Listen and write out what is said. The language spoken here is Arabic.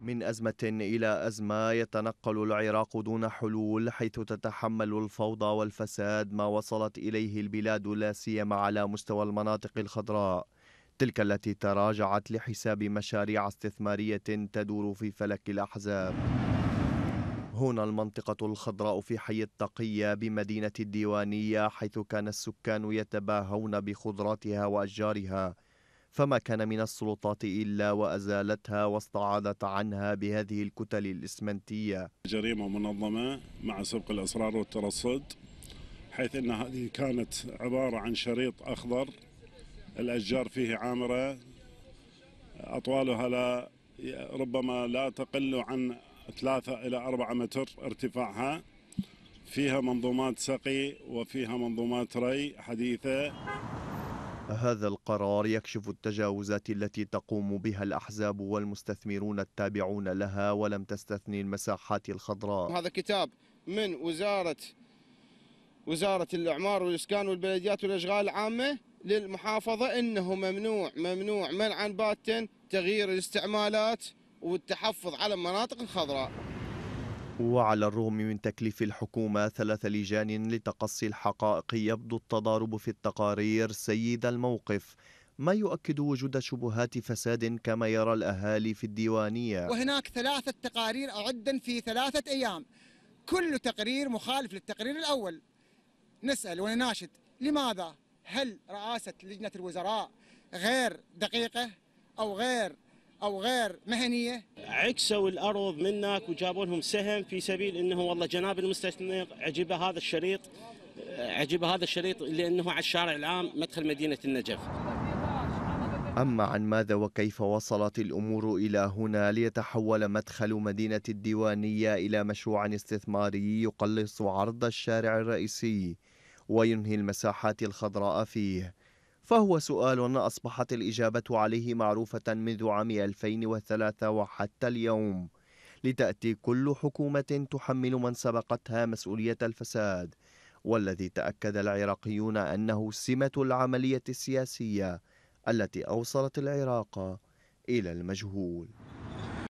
من أزمة إلى أزمة يتنقل العراق دون حلول حيث تتحمل الفوضى والفساد ما وصلت إليه البلاد لا سيما على مستوى المناطق الخضراء تلك التي تراجعت لحساب مشاريع استثمارية تدور في فلك الأحزاب هنا المنطقة الخضراء في حي التقية بمدينة الديوانية حيث كان السكان يتباهون بخضراتها وأشجارها فما كان من السلطات إلا وأزالتها واستعاضت عنها بهذه الكتل الإسمنتية جريمة منظمة مع سبق الأسرار والترصد حيث أن هذه كانت عبارة عن شريط أخضر الأشجار فيه عامرة أطوالها لا ربما لا تقل عن ثلاثة إلى أربعة متر ارتفاعها فيها منظومات سقي وفيها منظومات ري حديثة هذا القرار يكشف التجاوزات التي تقوم بها الأحزاب والمستثمرون التابعون لها ولم تستثني المساحات الخضراء هذا كتاب من وزارة وزارة الإعمار والإسكان والبلديات والأشغال العامة للمحافظة أنه ممنوع ممنوع منعا باتا تغيير الاستعمالات والتحفظ على المناطق الخضراء وعلى الرغم من تكليف الحكومة ثلاث لجان لتقصي الحقائق يبدو التضارب في التقارير سيد الموقف ما يؤكد وجود شبهات فساد كما يرى الأهالي في الديوانية وهناك ثلاثة تقارير أعدا في ثلاثة أيام كل تقرير مخالف للتقرير الأول نسأل ونناشد لماذا هل رئاسة لجنة الوزراء غير دقيقة أو غير او غير مهنيه عكسوا الارض منك وجابوا لهم سهم في سبيل انه والله جناب المستثمر عجبه هذا الشريط عجبه هذا الشريط لانه على الشارع العام مدخل مدينه النجف أما عن ماذا وكيف وصلت الأمور إلى هنا ليتحول مدخل مدينة الديوانية إلى مشروع استثماري يقلص عرض الشارع الرئيسي وينهي المساحات الخضراء فيه فهو سؤال أصبحت الإجابة عليه معروفة منذ عام 2003 وحتى اليوم لتأتي كل حكومة تحمل من سبقتها مسؤولية الفساد والذي تأكد العراقيون أنه سمة العملية السياسية التي أوصلت العراق إلى المجهول